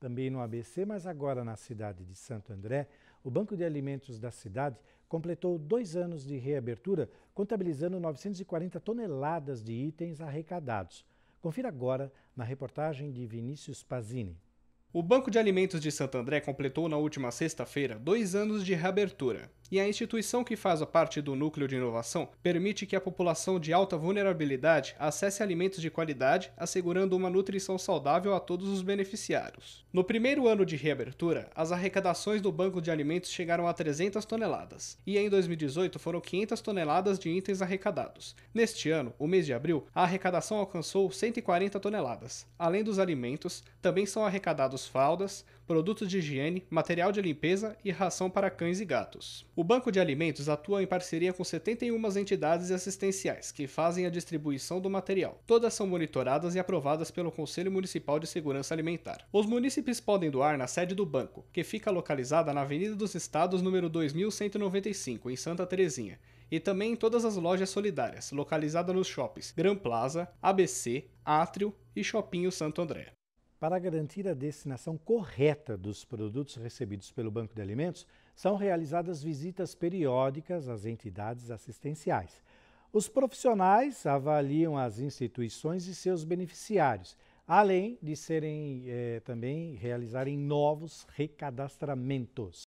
também no ABC, mas agora na cidade de Santo André, o Banco de Alimentos da cidade completou dois anos de reabertura, contabilizando 940 toneladas de itens arrecadados. Confira agora na reportagem de Vinícius Pazini. O Banco de Alimentos de Santo André completou na última sexta-feira dois anos de reabertura e a instituição que faz a parte do núcleo de inovação permite que a população de alta vulnerabilidade acesse alimentos de qualidade, assegurando uma nutrição saudável a todos os beneficiários. No primeiro ano de reabertura, as arrecadações do Banco de Alimentos chegaram a 300 toneladas, e em 2018 foram 500 toneladas de itens arrecadados. Neste ano, o mês de abril, a arrecadação alcançou 140 toneladas. Além dos alimentos, também são arrecadados fraldas, produtos de higiene, material de limpeza e ração para cães e gatos. O Banco de Alimentos atua em parceria com 71 entidades assistenciais que fazem a distribuição do material. Todas são monitoradas e aprovadas pelo Conselho Municipal de Segurança Alimentar. Os munícipes podem doar na sede do banco, que fica localizada na Avenida dos Estados, número 2195, em Santa Terezinha, e também em todas as lojas solidárias, localizadas nos shoppings Gran Plaza, ABC, Átrio e Shopping Santo André. Para garantir a destinação correta dos produtos recebidos pelo Banco de Alimentos, são realizadas visitas periódicas às entidades assistenciais. Os profissionais avaliam as instituições e seus beneficiários, além de serem eh, também realizarem novos recadastramentos.